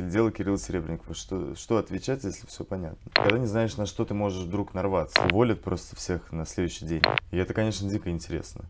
Дело Кирилл Серебренников. Что, что отвечать, если все понятно? Когда не знаешь, на что ты можешь вдруг нарваться. Уволят просто всех на следующий день. И это, конечно, дико интересно.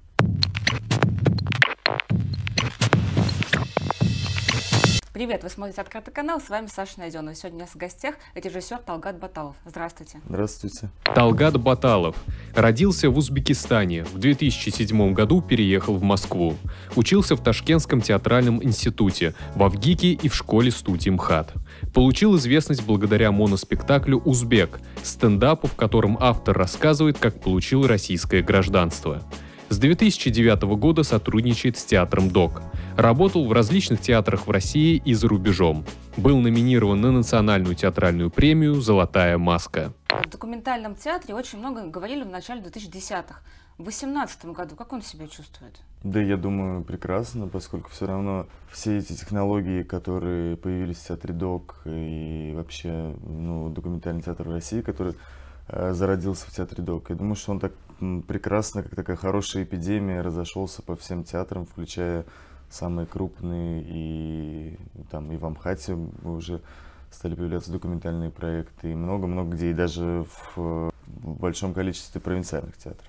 Привет, вы смотрите «Открытый канал», с вами Саша Найденова. Сегодня у нас в гостях режиссер Талгат Баталов. Здравствуйте. Здравствуйте. Талгат Баталов родился в Узбекистане, в 2007 году переехал в Москву. Учился в Ташкентском театральном институте, в Авгике и в школе-студии МХАТ. Получил известность благодаря моноспектаклю «Узбек», стендапу, в котором автор рассказывает, как получил российское гражданство. С 2009 года сотрудничает с театром ДОК. Работал в различных театрах в России и за рубежом. Был номинирован на национальную театральную премию «Золотая маска». В документальном театре очень много говорили в начале 2010-х. В 2018 году как он себя чувствует? Да, я думаю, прекрасно, поскольку все равно все эти технологии, которые появились в театре ДОК и вообще ну, документальный театр в России, которые Э, зародился в театре Док. Я думаю, что он так прекрасно, как такая хорошая эпидемия, разошелся по всем театрам, включая самые крупные, и там и в Амхате уже стали появляться документальные проекты, и много-много где, и даже в большом количестве провинциальных театров.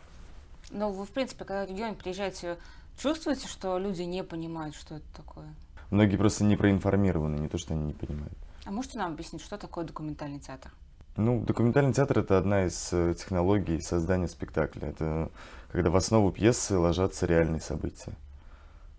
Но вы, в принципе, когда в регион приезжаете, чувствуете, что люди не понимают, что это такое? Многие просто не проинформированы, не то, что они не понимают. А можете нам объяснить, что такое документальный театр? Ну, документальный театр — это одна из э, технологий создания спектакля. Это когда в основу пьесы ложатся реальные события.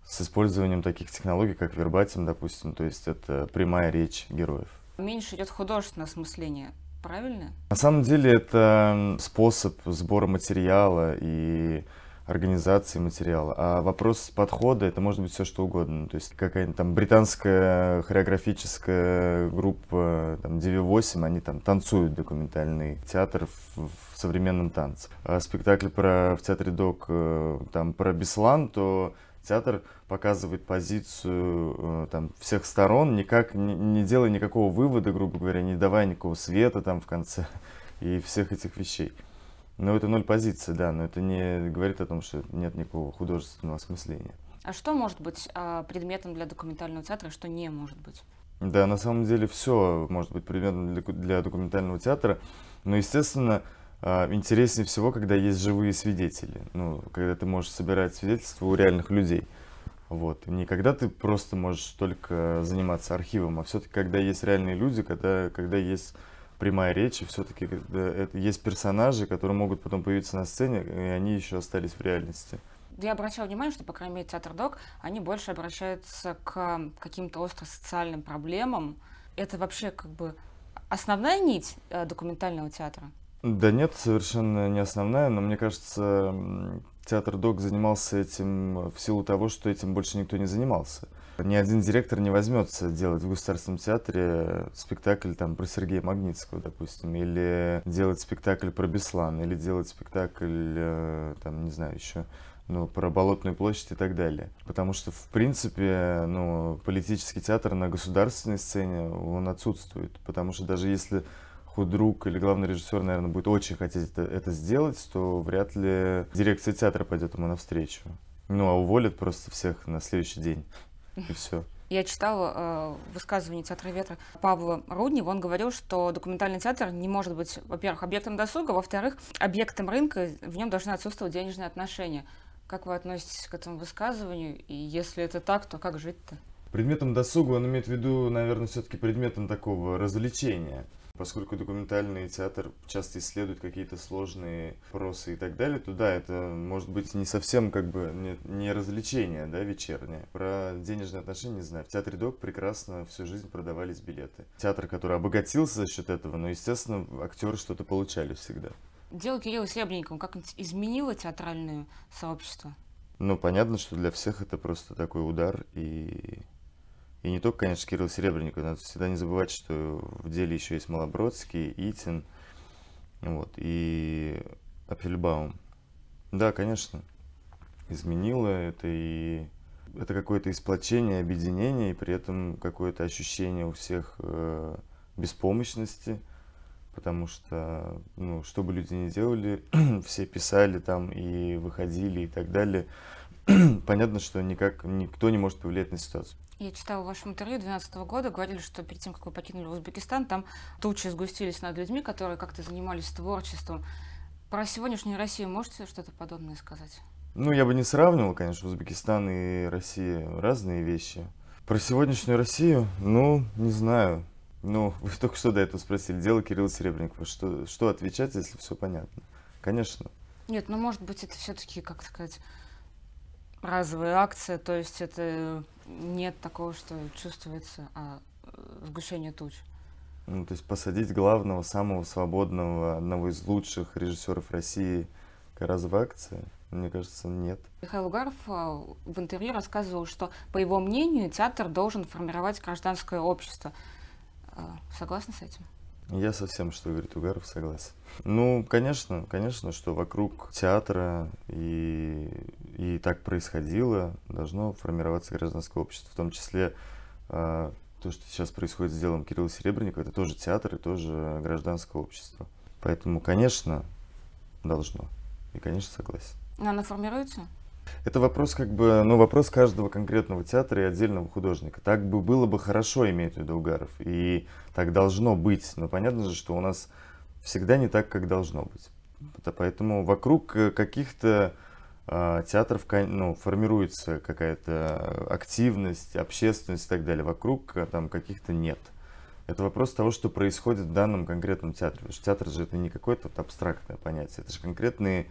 С использованием таких технологий, как вербатим, допустим, то есть это прямая речь героев. Меньше идет художественное осмысление, правильно? На самом деле это способ сбора материала и организации материала. А вопрос подхода, это может быть все что угодно. Ну, то есть какая-нибудь там британская хореографическая группа там, DV8, они там танцуют документальный театр в, в современном танце. А спектакль про, в театре Док э, там, про Беслан, то театр показывает позицию э, там, всех сторон, никак, не, не делая никакого вывода, грубо говоря, не давая никакого света там в конце и всех этих вещей. Но ну, это ноль позиции, да, но это не говорит о том, что нет никакого художественного осмысления. А что может быть а, предметом для документального театра, а что не может быть? Да, на самом деле все может быть предметом для документального театра, но, естественно, а, интереснее всего, когда есть живые свидетели, ну, когда ты можешь собирать свидетельства у реальных людей. Вот. Не когда ты просто можешь только заниматься архивом, а все-таки когда есть реальные люди, когда, когда есть прямая речь, и все-таки есть персонажи, которые могут потом появиться на сцене, и они еще остались в реальности я обращала внимание, что, по крайней мере, театр док, они больше обращаются к каким-то остро-социальным проблемам. Это вообще как бы основная нить э, документального театра? Да нет, совершенно не основная, но мне кажется, театр Док занимался этим э, в силу того, что этим больше никто не занимался. Ни один директор не возьмется делать в государственном театре спектакль там, про Сергея Магнитского, допустим, или делать спектакль про Беслан, или делать спектакль, э, там, не знаю, еще ну, про Болотную площадь и так далее. Потому что, в принципе, ну, политический театр на государственной сцене, он отсутствует. Потому что даже если друг или главный режиссер, наверное, будет очень хотеть это, это сделать, то вряд ли дирекция театра пойдет ему навстречу. Ну, а уволят просто всех на следующий день. И все. Я читала э, высказывание театра ветра Павла Руднева. Он говорил, что документальный театр не может быть, во-первых, объектом досуга, во-вторых, объектом рынка. В нем должны отсутствовать денежные отношения. Как вы относитесь к этому высказыванию? И если это так, то как жить-то? Предметом досуга он имеет в виду, наверное, все-таки предметом такого развлечения. Поскольку документальный театр часто исследует какие-то сложные вопросы и так далее, то да, это может быть не совсем как бы не, не развлечение, да, вечернее. Про денежные отношения не знаю. В театре Док прекрасно всю жизнь продавались билеты. Театр, который обогатился за счет этого, но, естественно, актеры что-то получали всегда. Дело Кирилла Серебренникова как изменило театральное сообщество? Ну, понятно, что для всех это просто такой удар и и не только, конечно, Кирилл Серебренников, надо всегда не забывать, что в деле еще есть Малобродский, Итин, вот, и Апельбаум. Да, конечно, изменило это и это какое-то исплочение, объединение, и при этом какое-то ощущение у всех э, беспомощности, потому что, ну, что бы люди ни делали, все писали там и выходили и так далее. Понятно, что никак никто не может повлиять на ситуацию. Я читала в вашем интервью 2012 года, говорили, что перед тем, как вы покинули Узбекистан, там тучи сгустились над людьми, которые как-то занимались творчеством. Про сегодняшнюю Россию можете что-то подобное сказать? Ну, я бы не сравнивал, конечно, Узбекистан и Россия. Разные вещи. Про сегодняшнюю Россию, ну, не знаю. Ну, вы только что до этого спросили, дело Кирилла Серебренникова. Что, что отвечать, если все понятно? Конечно. Нет, ну, может быть, это все-таки, как сказать, Разовая акция, то есть это э, нет такого, что чувствуется а, э, сгущение туч. Ну, то есть посадить главного, самого свободного, одного из лучших режиссеров России к разовой акции? Мне кажется, нет. Михаил Угаров э, в интервью рассказывал, что, по его мнению, театр должен формировать гражданское общество. Согласны с этим? Я совсем, что говорит Угаров, согласен. Ну, конечно, конечно, что вокруг театра и и так происходило, должно формироваться гражданское общество. В том числе э, то, что сейчас происходит с делом Кирилла Серебренникова, это тоже театр и тоже гражданское общество. Поэтому, конечно, должно. И, конечно, согласен. Но она формируется? Это вопрос как бы, ну, вопрос каждого конкретного театра и отдельного художника. Так бы было бы хорошо, иметь в виду Угаров, и так должно быть. Но понятно же, что у нас всегда не так, как должно быть. Поэтому вокруг э, каких-то а, театров ну, формируется какая-то активность, общественность и так далее. Вокруг а, там каких-то нет. Это вопрос того, что происходит в данном конкретном театре. Потому что театр же это не какое-то вот абстрактное понятие. Это же конкретные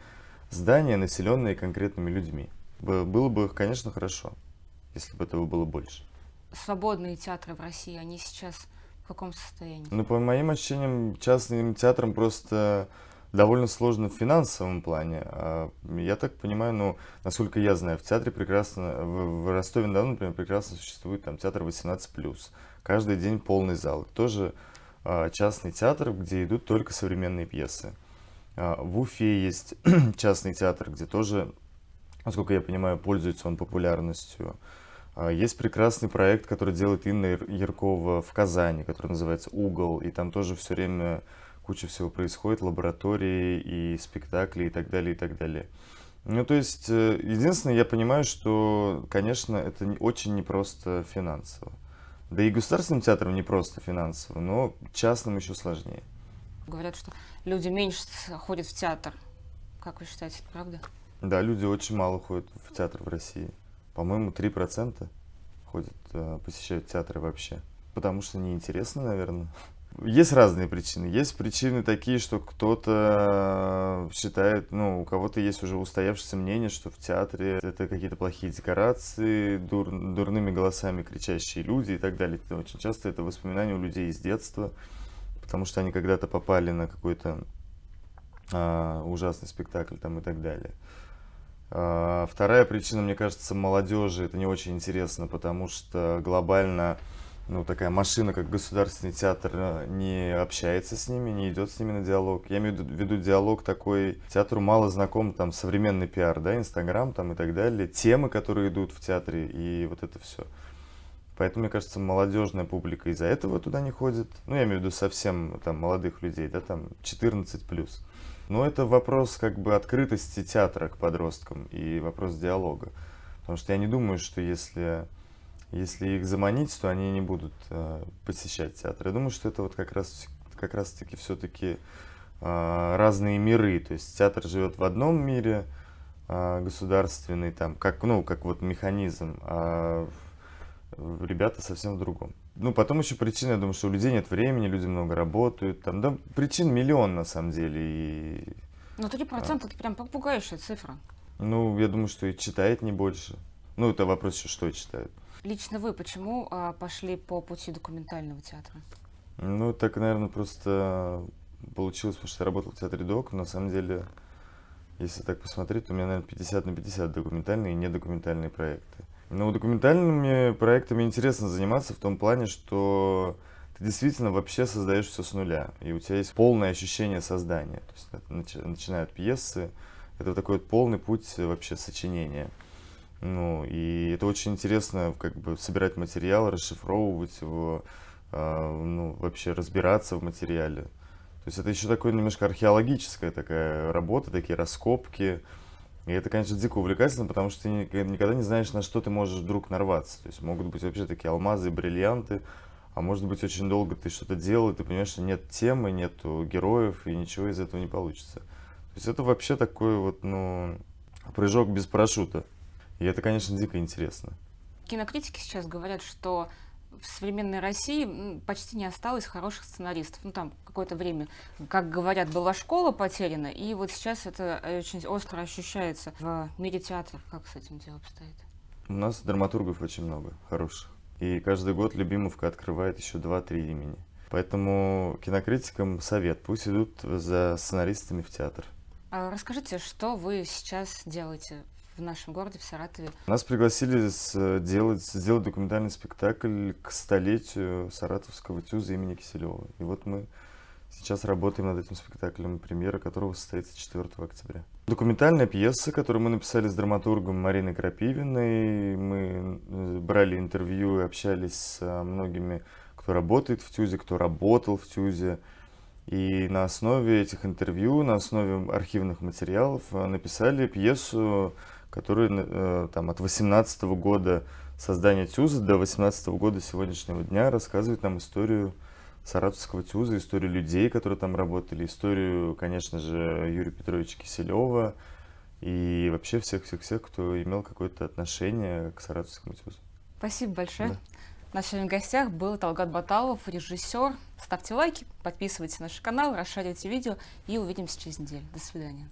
здания, населенные конкретными людьми. Было бы, конечно, хорошо, если бы этого было больше. Свободные театры в России, они сейчас в каком состоянии? Ну, по моим ощущениям, частным театрам просто довольно сложно в финансовом плане. А, я так понимаю, ну, насколько я знаю, в театре прекрасно, в Ростове-на-Дону, например, прекрасно существует там театр 18+. Каждый день полный зал. Тоже а, частный театр, где идут только современные пьесы. А, в Уфе есть частный театр, где тоже, насколько я понимаю, пользуется он популярностью. Есть прекрасный проект, который делает Инна Яркова в Казани, который называется «Угол», и там тоже все время куча всего происходит, лаборатории и спектакли и так далее, и так далее. Ну, то есть, э, единственное, я понимаю, что, конечно, это не, очень непросто финансово. Да и государственным театрам не просто финансово, но частным еще сложнее. Говорят, что люди меньше ходят в театр. Как вы считаете, это правда? Да, люди очень мало ходят в театр в России. По-моему, 3% ходят, э, посещают театры вообще. Потому что неинтересно, наверное. Есть разные причины. Есть причины такие, что кто-то э, считает, ну, у кого-то есть уже устоявшееся мнение, что в театре это какие-то плохие декорации, дур, дурными голосами кричащие люди и так далее. Это очень часто это воспоминания у людей из детства, потому что они когда-то попали на какой-то а, ужасный спектакль там и так далее. А, вторая причина, мне кажется, молодежи это не очень интересно, потому что глобально ну, такая машина, как государственный театр, э, не общается с ними, не идет с ними на диалог. Я имею в виду диалог такой, театру мало знаком там современный пиар, да, Инстаграм там и так далее, темы, которые идут в театре и вот это все. Поэтому, мне кажется, молодежная публика из-за этого туда не ходит. Ну, я имею в виду совсем там молодых людей, да, там 14 плюс. Но это вопрос как бы открытости театра к подросткам и вопрос диалога. Потому что я не думаю, что если если их заманить, то они не будут э, посещать театр. Я думаю, что это вот как раз как раз таки все-таки э, разные миры. То есть театр живет в одном мире э, государственный, там, как, ну, как вот механизм, а ребята совсем в другом. Ну, потом еще причина, я думаю, что у людей нет времени, люди много работают, там, да, причин миллион на самом деле. И... Ну, 3% это а. прям попугающая цифра. Ну, я думаю, что и читает не больше. Ну, это вопрос еще, что читают. Лично вы почему а, пошли по пути документального театра? Ну, так, наверное, просто получилось, потому что я работал в театре ДОК. На самом деле, если так посмотреть, то у меня, наверное, 50 на 50 документальные и недокументальные проекты. Но ну, документальными проектами интересно заниматься в том плане, что ты действительно вообще создаешь все с нуля, и у тебя есть полное ощущение создания. То есть начиная от пьесы, это такой вот полный путь вообще сочинения. Ну, и это очень интересно, как бы собирать материал, расшифровывать его, а, ну, вообще разбираться в материале. То есть это еще такое немножко археологическая такая работа, такие раскопки. И это, конечно, дико увлекательно, потому что ты никогда не знаешь, на что ты можешь вдруг нарваться. То есть могут быть вообще такие алмазы, бриллианты, а может быть очень долго ты что-то делал, и ты понимаешь, что нет темы, нет героев, и ничего из этого не получится. То есть это вообще такой вот, ну, прыжок без парашюта. И это, конечно, дико интересно. Кинокритики сейчас говорят, что в современной России почти не осталось хороших сценаристов. Ну, там какое-то время, как говорят, была школа потеряна, и вот сейчас это очень остро ощущается в мире театров. Как с этим дело обстоит? У нас драматургов очень много хороших. И каждый год Любимовка открывает еще 2-3 имени. Поэтому кинокритикам совет, пусть идут за сценаристами в театр. А расскажите, что вы сейчас делаете в нашем городе, в Саратове. Нас пригласили сделать, э, сделать документальный спектакль к столетию Саратовского ТЮЗа имени Киселева. И вот мы сейчас работаем над этим спектаклем, премьера которого состоится 4 октября. Документальная пьеса, которую мы написали с драматургом Мариной Крапивиной. Мы э, брали интервью и общались с э, многими, кто работает в ТЮЗе, кто работал в ТЮЗе. И на основе этих интервью, на основе архивных материалов написали пьесу который э, там, от 18 года создания ТЮЗа до 18 года сегодняшнего дня рассказывает нам историю Саратовского ТЮЗа, историю людей, которые там работали, историю, конечно же, Юрия Петровича Киселева и вообще всех-всех-всех, кто имел какое-то отношение к Саратовскому ТЮЗу. Спасибо большое. Да. У сегодня в гостях был Талгат Баталов, режиссер. Ставьте лайки, подписывайтесь на наш канал, расшаривайте видео и увидимся через неделю. До свидания.